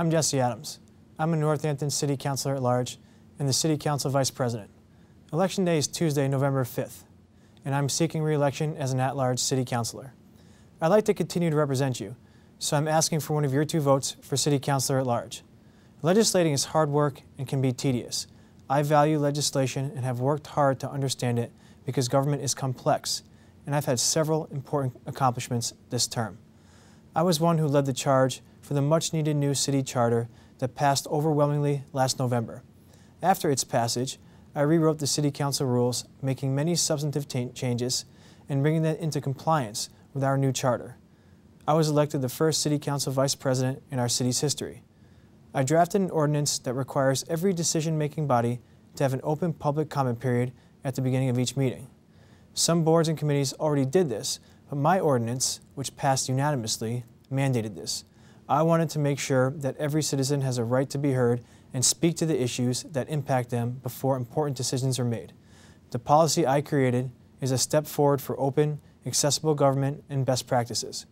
I'm Jesse Adams. I'm a Northampton City Councilor at Large and the City Council Vice President. Election Day is Tuesday, November 5th, and I'm seeking re-election as an at-large City Councilor. I'd like to continue to represent you, so I'm asking for one of your two votes for City Councilor at Large. Legislating is hard work and can be tedious. I value legislation and have worked hard to understand it because government is complex, and I've had several important accomplishments this term. I was one who led the charge for the much needed new city charter that passed overwhelmingly last November. After its passage, I rewrote the City Council rules, making many substantive changes and bringing them into compliance with our new charter. I was elected the first City Council Vice President in our city's history. I drafted an ordinance that requires every decision making body to have an open public comment period at the beginning of each meeting. Some boards and committees already did this, but my ordinance, which passed unanimously, mandated this. I wanted to make sure that every citizen has a right to be heard and speak to the issues that impact them before important decisions are made. The policy I created is a step forward for open, accessible government and best practices.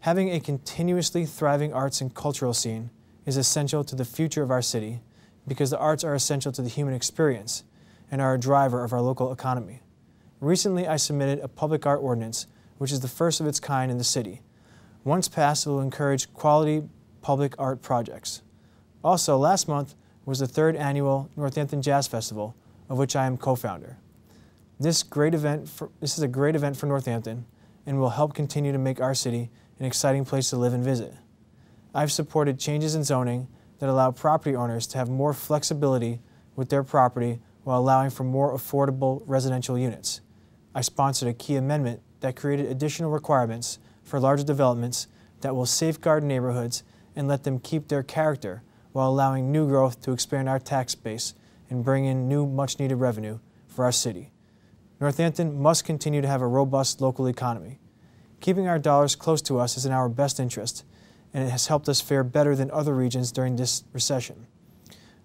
Having a continuously thriving arts and cultural scene is essential to the future of our city because the arts are essential to the human experience and are a driver of our local economy. Recently, I submitted a public art ordinance, which is the first of its kind in the city, once passed, it will encourage quality public art projects. Also, last month was the third annual Northampton Jazz Festival, of which I am co-founder. This, great event for, this is a great event for Northampton and will help continue to make our city an exciting place to live and visit. I've supported changes in zoning that allow property owners to have more flexibility with their property while allowing for more affordable residential units. I sponsored a key amendment that created additional requirements for larger developments that will safeguard neighborhoods and let them keep their character while allowing new growth to expand our tax base and bring in new much needed revenue for our city. Northampton must continue to have a robust local economy. Keeping our dollars close to us is in our best interest, and it has helped us fare better than other regions during this recession.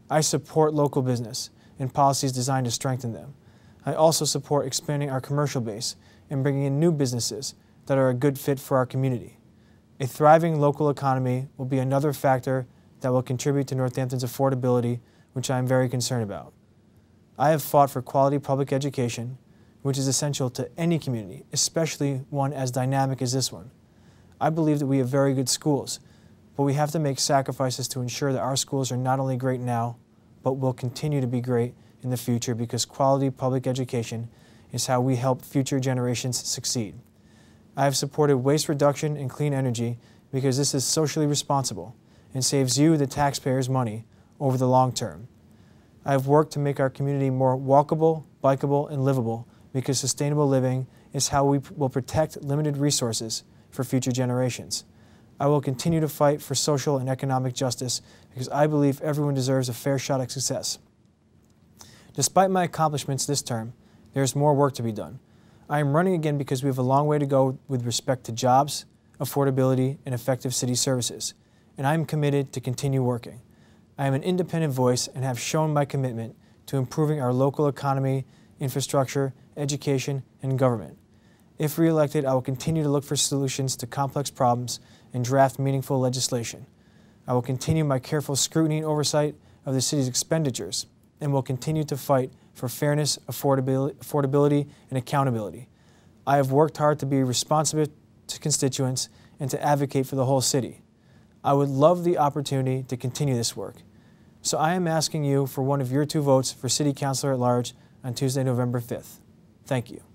I support local business and policies designed to strengthen them. I also support expanding our commercial base and bringing in new businesses that are a good fit for our community. A thriving local economy will be another factor that will contribute to Northampton's affordability, which I am very concerned about. I have fought for quality public education, which is essential to any community, especially one as dynamic as this one. I believe that we have very good schools, but we have to make sacrifices to ensure that our schools are not only great now, but will continue to be great in the future because quality public education is how we help future generations succeed. I have supported waste reduction and clean energy because this is socially responsible and saves you, the taxpayers, money over the long term. I have worked to make our community more walkable, bikeable, and livable because sustainable living is how we will protect limited resources for future generations. I will continue to fight for social and economic justice because I believe everyone deserves a fair shot at success. Despite my accomplishments this term, there is more work to be done, I am running again because we have a long way to go with respect to jobs, affordability, and effective city services, and I am committed to continue working. I am an independent voice and have shown my commitment to improving our local economy, infrastructure, education, and government. If reelected, I will continue to look for solutions to complex problems and draft meaningful legislation. I will continue my careful scrutiny and oversight of the city's expenditures and will continue to fight for fairness, affordability, affordability, and accountability. I have worked hard to be responsive to constituents and to advocate for the whole city. I would love the opportunity to continue this work. So I am asking you for one of your two votes for City Councilor at Large on Tuesday, November 5th. Thank you.